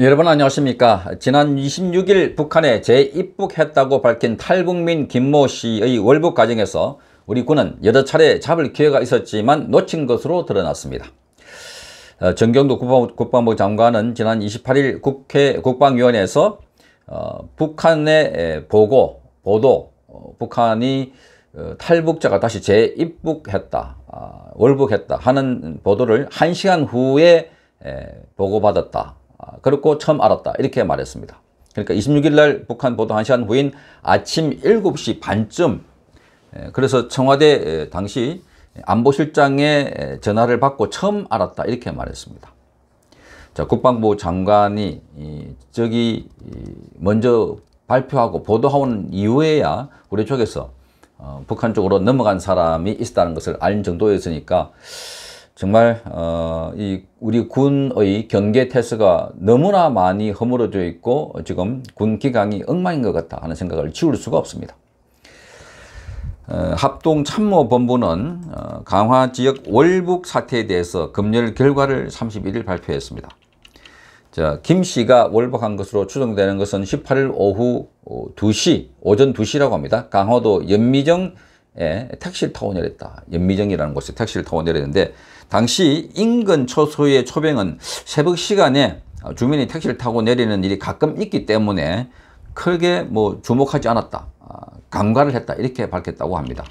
여러분 안녕하십니까 지난 26일 북한에 재입북했다고 밝힌 탈북민 김모 씨의 월북 과정에서 우리 군은 여러 차례 잡을 기회가 있었지만 놓친 것으로 드러났습니다 어, 정경도 국방부 장관은 지난 28일 국회 국방위원회에서 어, 북한의 보고 보도 어, 북한이 어, 탈북자가 다시 재입북했다 아, 월북했다 하는 보도를 1시간 후에 에, 보고받았다 아, 그렇고 처음 알았다 이렇게 말했습니다. 그러니까 26일 날 북한 보도 1시간 후인 아침 7시 반쯤 그래서 청와대 당시 안보실장의 전화를 받고 처음 알았다 이렇게 말했습니다. 자, 국방부 장관이 저기 먼저 발표하고 보도하온 이후에야 우리 쪽에서 어, 북한 쪽으로 넘어간 사람이 있다는 것을 알 정도였으니까 정말 어, 이 우리 군의 경계 태세가 너무나 많이 허물어져 있고 지금 군 기강이 엉망인 것 같다 하는 생각을 지울 수가 없습니다. 어, 합동참모본부는 어, 강화 지역 월북 사태에 대해서 금요일 결과를 31일 발표했습니다. 자, 김 씨가 월북한 것으로 추정되는 것은 18일 오후 2시, 어, 오전 2시라고 합니다. 강화도 연미정 에 예, 택시를 타고 내렸다. 연미정이라는 곳에 택시를 타고 내렸는데 당시 인근 초소의 초병은 새벽 시간에 주민이 택시를 타고 내리는 일이 가끔 있기 때문에 크게 뭐 주목하지 않았다. 아, 감가를 했다. 이렇게 밝혔다고 합니다.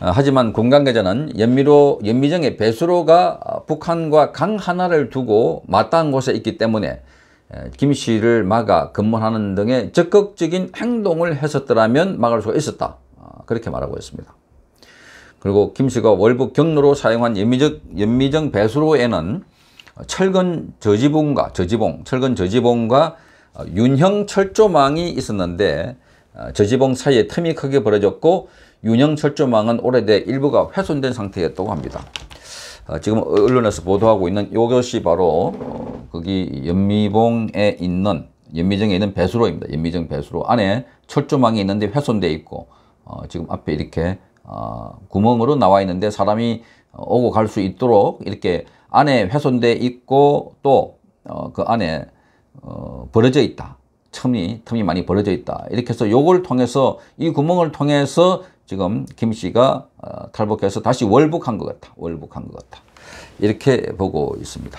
아, 하지만 군 관계자는 연미로, 연미정의 배수로가 북한과 강 하나를 두고 마땅한 곳에 있기 때문에 예, 김 씨를 막아 근무하는 등의 적극적인 행동을 했었더라면 막을 수가 있었다. 그렇게 말하고 있습니다. 그리고 김씨가 월북 경로로 사용한 연미적, 연미정 배수로에는 철근 저지봉과 저지봉, 철근 저지봉과 어, 윤형 철조망이 있었는데 어, 저지봉 사이에 틈이 크게 벌어졌고 윤형 철조망은 오래돼 일부가 훼손된 상태였다고 합니다. 어, 지금 언론에서 보도하고 있는 이것이 바로 거기 연미봉에 있는 연미정에 있는 배수로입니다. 연미정 배수로 안에 철조망이 있는데 훼손돼 있고 어, 지금 앞에 이렇게 어, 구멍으로 나와 있는데 사람이 어, 오고 갈 수 있도록 이렇게 안에 훼손돼 있고 또그 어, 안에 어, 벌어져 있다. 틈이 틈이 많이 벌어져 있다. 이렇게 해서 요걸 통해서 이 구멍을 통해서 지금 김 씨가 탈북해서 다시 월북한 것 같다. 월북한 것 같다. 이렇게 보고 있습니다.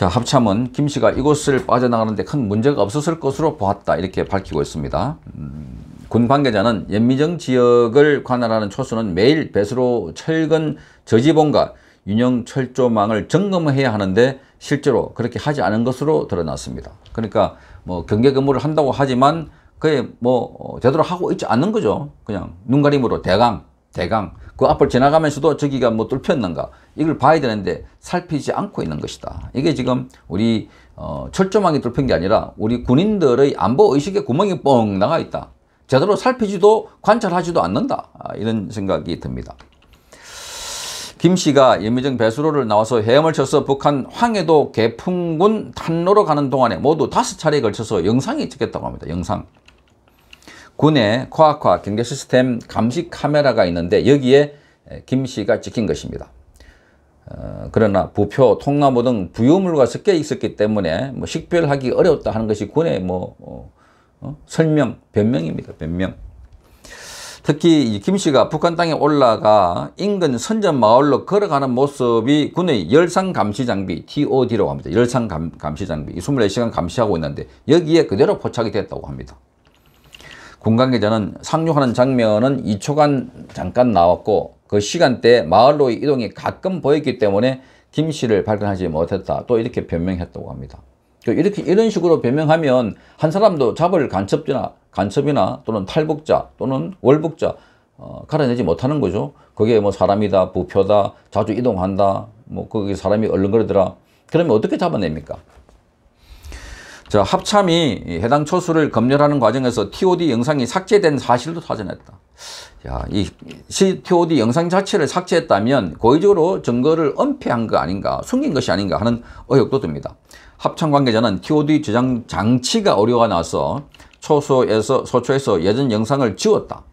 자, 합참은 김 씨가 이곳을 빠져나가는데 큰 문제가 없었을 것으로 보았다. 이렇게 밝히고 있습니다. 음, 군 관계자는 연미정 지역을 관할하는 초수는 매일 배수로 철근 저지봉과 윤형 철조망을 점검해야 하는데 실제로 그렇게 하지 않은 것으로 드러났습니다. 그러니까 뭐 경계 근무를 한다고 하지만 그게 뭐 어, 제대로 하고 있지 않는 거죠. 그냥 눈가림으로 대강 대강 그 앞을 지나가면서도 저기가 뭐 뚫혔는가 이걸 봐야 되는데 살피지 않고 있는 것이다. 이게 지금 우리 어, 철조망이 뚫힌 게 아니라 우리 군인들의 안보 의식에 구멍이 뻥 나가 있다. 제대로 살피지도 관찰하지도 않는다. 아, 이런 생각이 듭니다. 김 씨가 연미정 배수로를 나와서 해엄을 쳐서 북한 황해도 개풍군 탄로로 가는 동안에 모두 다섯 차례에 걸쳐서 영상이 찍혔다고 합니다. 영상. 군의 코아코아 경계 시스템 감시 카메라가 있는데 여기에 김 씨가 찍힌 것입니다. 어, 그러나 부표, 통나무 등 부유물과 섞여 있었기 때문에 뭐 식별하기 어렵다 하는 것이 군의 뭐 어, 어? 설명, 변명입니다. 변명. 특히 김 씨가 북한 땅에 올라가 인근 선전 마을로 걸어가는 모습이 군의 열상 감시 장비 TOD라고 합니다. 열상 감, 감시 장비 24시간 감시하고 있는데 여기에 그대로 포착이 됐다고 합니다. 군관계자는 상륙하는 장면은 2초간 잠깐 나왔고 그 시간대에 마을로의 이동이 가끔 보였기 때문에 김 씨를 발견하지 못했다. 또 이렇게 변명했다고 합니다. 이렇게 이런 식으로 변명하면 한 사람도 잡을 간첩이나 간첩이나 또는 탈북자 또는 월북자 어, 갈아내지 못하는 거죠. 그게 뭐 사람이다, 부표다, 자주 이동한다, 뭐 거기 사람이 얼른거리더라. 그러면 어떻게 잡아냅니까? 자, 합참이 해당 초수를 검열하는 과정에서 TOD 영상이 삭제된 사실도 찾아냈다. 야, 이 TOD 영상 자체를 삭제했다면 고의적으로 증거를 은폐한 거 아닌가, 숨긴 것이 아닌가 하는 의혹도 듭니다. 합참 관계자는 TOD 저장 장치가 오류가 나서 초소에서, 소초에서 예전 영상을 지웠다.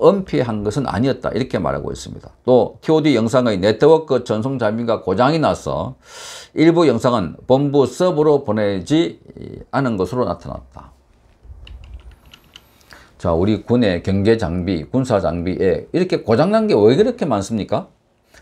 은폐한 것은 아니었다 이렇게 말하고 있습니다. 또 TOD 영상의 네트워크 전송 자민과 고장이 나서 일부 영상은 본부 서버로 보내지 않은 것으로 나타났다. 자, 우리 군의 경계 장비, 군사 장비에 이렇게 고장난 게 왜 그렇게 많습니까?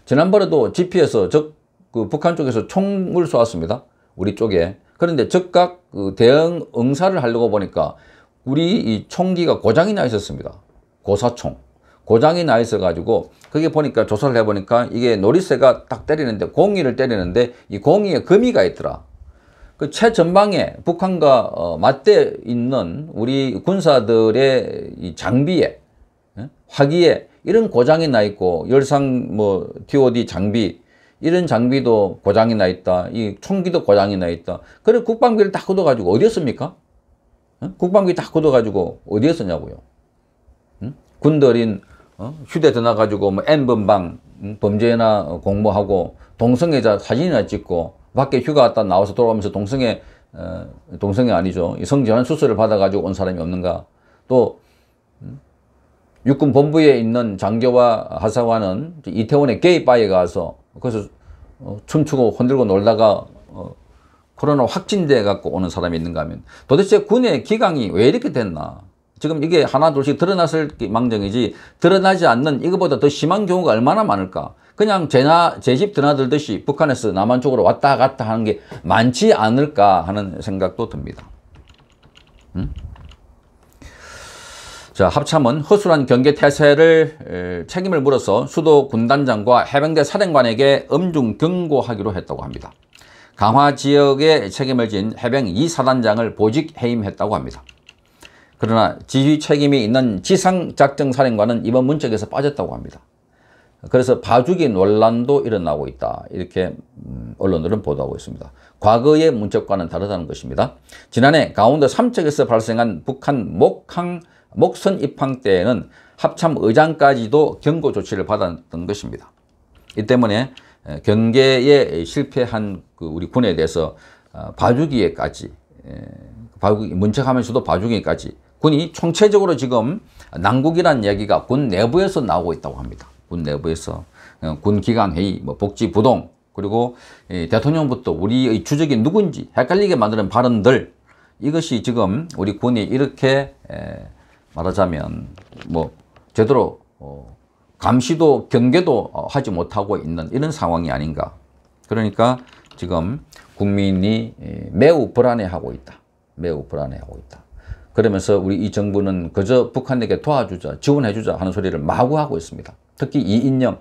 지난번에도 GPS, 즉, 그 북한 쪽에서 총을 쏘았습니다. 우리 쪽에. 그런데 즉각 그 대응 응사를 하려고 보니까 우리 이 총기가 고장이 나 있었습니다. 고사총 고장이 나 있어 가지고 그게 보니까 조사를 해보니까 이게 놀이새가 딱 때리는데 공이를 때리는데 이 공이에 금이가 있더라 그 최전방에 북한과 어, 맞대 있는 우리 군사들의 이 장비에 화기에 이런 고장이 나 있고 열상 뭐 TOD 장비 이런 장비도 고장이 나 있다. 이 총기도 고장이 나 있다. 그래 국방비를 다 걷어가지고 어디였습니까? 어? 국방비 다 걷어가지고 어디였었냐고요. 군더인 어? 휴대전화 가지고 뭐 N번방 음, 범죄나 공모하고 동성애자 사진이나 찍고 밖에 휴가 갔다 나와서 돌아오면서 동성애 어, 동성애 아니죠. 성전환 수술을 받아가지고 온 사람이 없는가. 또 음, 육군 본부에 있는 장교와 하사관은 이태원의 게이 바에 가서 그래서 어, 춤추고 흔들고 놀다가 어, 코로나 확진돼 갖고 오는 사람이 있는가 하면 도대체 군의 기강이 왜 이렇게 됐나. 지금 이게 하나 둘씩 드러났을 망정이지 드러나지 않는 이것보다 더 심한 경우가 얼마나 많을까 그냥 제나 제집 드나들듯이 북한에서 남한 쪽으로 왔다 갔다 하는 게 많지 않을까 하는 생각도 듭니다 음? 자, 합참은 허술한 경계 태세를 책임을 물어서 수도 군단장과 해병대 사령관에게 엄중 경고하기로 했다고 합니다. 강화 지역에 책임을 진 해병 2사단장을 보직 해임했다고 합니다. 그러나 지휘 책임이 있는 지상작전사령관은 이번 문책에서 빠졌다고 합니다. 그래서 봐주기 논란도 일어나고 있다. 이렇게 음, 언론들은 보도하고 있습니다. 과거의 문책과는 다르다는 것입니다. 지난해 강원도 삼척에서 발생한 북한 목항, 목선 입항 때에는 합참 의장까지도 경고 조치를 받았던 것입니다. 이 때문에 경계에 실패한 그 우리 군에 대해서 어, 봐주기에까지 문책하면서도 봐주기까지 군이 총체적으로 지금 난국이라는 얘기가 군 내부에서 나오고 있다고 합니다. 군 내부에서 어, 군 기관 회의, 뭐 복지 부동 그리고 대통령부터 우리의 주적이 누군지 헷갈리게 만드는 발언들 이것이 지금 우리 군이 이렇게 말하자면 뭐 제대로 어, 감시도 경계도 하지 못하고 있는 이런 상황이 아닌가 그러니까 지금 국민이 매우 불안해하고 있다 매우 불안해하고 있다 그러면서 우리 이 정부는 그저 북한에게 도와주자, 지원해주자 하는 소리를 마구 하고 있습니다. 특히 이인영,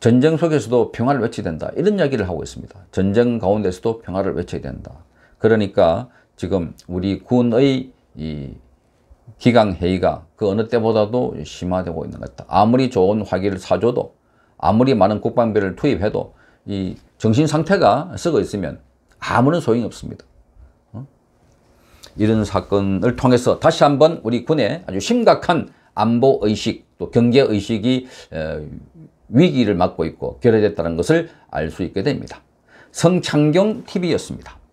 전쟁 속에서도 평화를 외쳐야 된다. 이런 이야기를 하고 있습니다. 전쟁 가운데서도 평화를 외쳐야 된다. 그러니까 지금 우리 군의 이 기강회의가 그 어느 때보다도 심화되고 있는 것 같다. 아무리 좋은 화기를 사줘도 아무리 많은 국방비를 투입해도 이 정신 상태가 썩어 있으면 아무런 소용이 없습니다. 이런 사건을 통해서 다시 한번 우리 군의 아주 심각한 안보의식 또 경계의식이 위기를 맞고 있고 결여됐다는 것을 알 수 있게 됩니다. 성창경 TV였습니다.